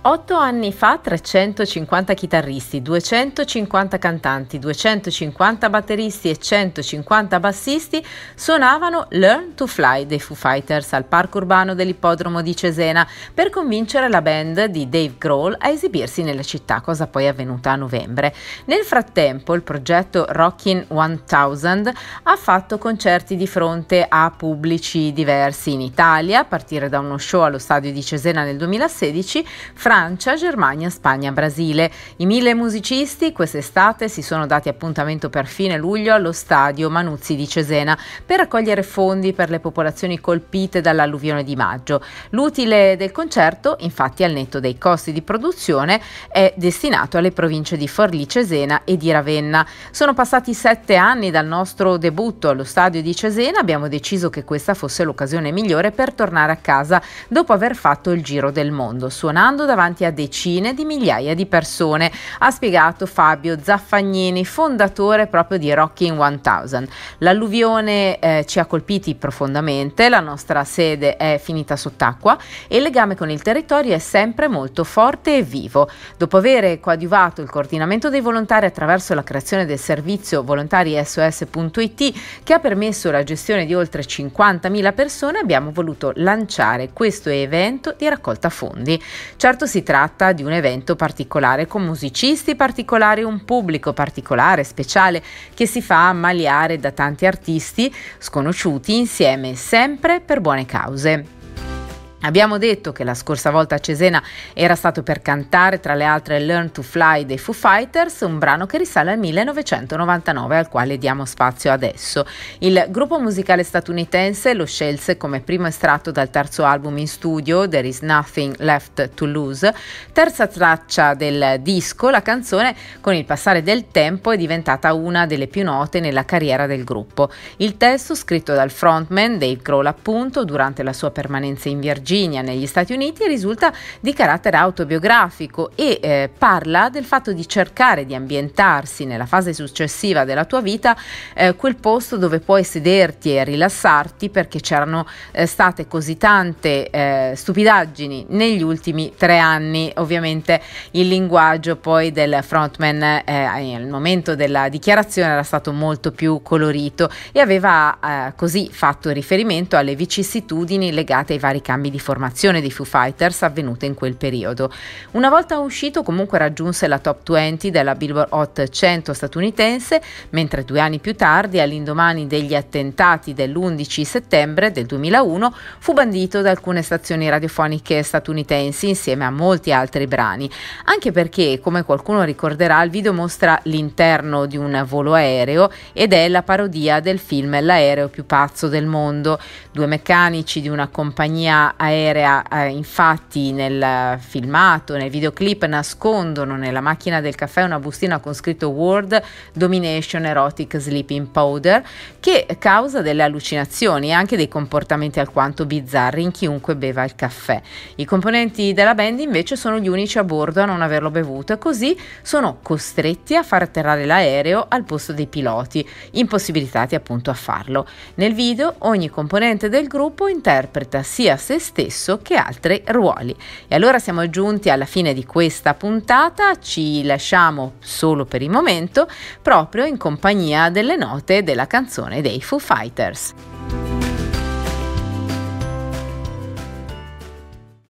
Otto anni fa 350 chitarristi, 250 cantanti, 250 batteristi e 150 bassisti suonavano Learn to Fly dei Foo Fighters al parco urbano dell'ippodromo di Cesena per convincere la band di Dave Grohl a esibirsi nella città, cosa poi avvenuta a novembre. Nel frattempo il progetto Rockin' 1000 ha fatto concerti di fronte a pubblici diversi in Italia, a partire da uno show allo stadio di Cesena nel 2016, Francia, Germania, Spagna, Brasile. I mille musicisti quest'estate si sono dati appuntamento per fine luglio allo stadio Manuzzi di Cesena per raccogliere fondi per le popolazioni colpite dall'alluvione di maggio. L'utile del concerto, infatti, al netto dei costi di produzione, è destinato alle province di Forlì, Cesena e di Ravenna. Sono passati sette anni dal nostro debutto allo stadio di Cesena, abbiamo deciso che questa fosse l'occasione migliore per tornare a casa dopo aver fatto il giro del mondo, suonando davanti davanti a decine di migliaia di persone, ha spiegato Fabio Zaffagnini, fondatore proprio di Rocking 1000. L'alluvione eh, ci ha colpiti profondamente, la nostra sede è finita sott'acqua e il legame con il territorio è sempre molto forte e vivo. Dopo aver coadiuvato il coordinamento dei volontari attraverso la creazione del servizio volontari sos.it che ha permesso la gestione di oltre 50.000 persone, abbiamo voluto lanciare questo evento di raccolta fondi. Certo si tratta di un evento particolare con musicisti particolari, un pubblico particolare, speciale, che si fa ammaliare da tanti artisti sconosciuti insieme sempre per buone cause. Abbiamo detto che la scorsa volta a Cesena era stato per cantare tra le altre Learn to Fly dei Foo Fighters, un brano che risale al 1999 al quale diamo spazio adesso. Il gruppo musicale statunitense lo scelse come primo estratto dal terzo album in studio There is Nothing Left to Lose, terza traccia del disco, la canzone con il passare del tempo è diventata una delle più note nella carriera del gruppo. Il testo scritto dal frontman Dave Grohl appunto durante la sua permanenza in Virginia Virginia negli Stati Uniti risulta di carattere autobiografico e eh, parla del fatto di cercare di ambientarsi nella fase successiva della tua vita eh, quel posto dove puoi sederti e rilassarti perché c'erano eh, state così tante eh, stupidaggini negli ultimi tre anni. Ovviamente il linguaggio poi del frontman eh, al momento della dichiarazione era stato molto più colorito e aveva eh, così fatto riferimento alle vicissitudini legate ai vari cambi di di formazione dei Foo Fighters avvenute in quel periodo. Una volta uscito comunque raggiunse la top 20 della Billboard Hot 100 statunitense, mentre due anni più tardi, all'indomani degli attentati dell'11 settembre del 2001, fu bandito da alcune stazioni radiofoniche statunitensi insieme a molti altri brani, anche perché, come qualcuno ricorderà, il video mostra l'interno di un volo aereo ed è la parodia del film L'aereo più pazzo del mondo. Due meccanici di una compagnia aerea aerea eh, infatti nel filmato, nel videoclip nascondono nella macchina del caffè una bustina con scritto World Domination Erotic Sleeping Powder che causa delle allucinazioni e anche dei comportamenti alquanto bizzarri in chiunque beva il caffè. I componenti della band invece sono gli unici a bordo a non averlo bevuto e così sono costretti a far atterrare l'aereo al posto dei piloti, impossibilitati appunto a farlo. Nel video ogni componente del gruppo interpreta sia se stesso stesso che altri ruoli. E allora siamo giunti alla fine di questa puntata, ci lasciamo solo per il momento proprio in compagnia delle note della canzone dei Foo Fighters.